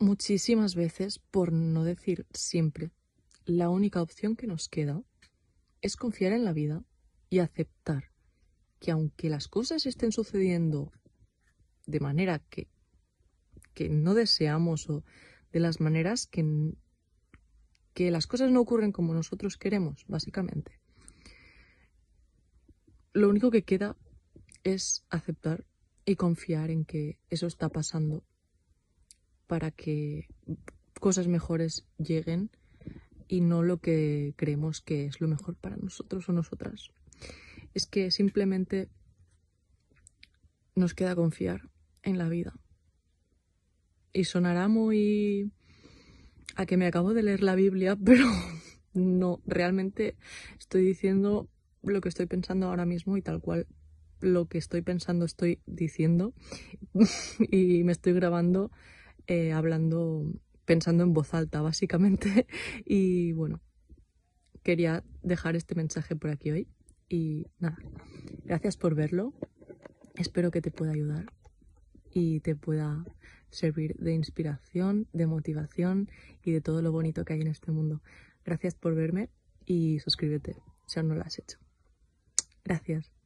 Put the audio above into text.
muchísimas veces, por no decir siempre, la única opción que nos queda es confiar en la vida y aceptar que aunque las cosas estén sucediendo de manera que, que no deseamos o de las maneras que, que las cosas no ocurren como nosotros queremos, básicamente, lo único que queda es aceptar y confiar en que eso está pasando para que cosas mejores lleguen y no lo que creemos que es lo mejor para nosotros o nosotras. Es que simplemente nos queda confiar en la vida. Y sonará muy a que me acabo de leer la Biblia, pero no, realmente estoy diciendo lo que estoy pensando ahora mismo y tal cual lo que estoy pensando estoy diciendo y me estoy grabando eh, hablando, pensando en voz alta, básicamente. Y bueno, quería dejar este mensaje por aquí hoy. Y nada, gracias por verlo. Espero que te pueda ayudar y te pueda servir de inspiración, de motivación y de todo lo bonito que hay en este mundo. Gracias por verme y suscríbete si aún no lo has hecho. Gracias.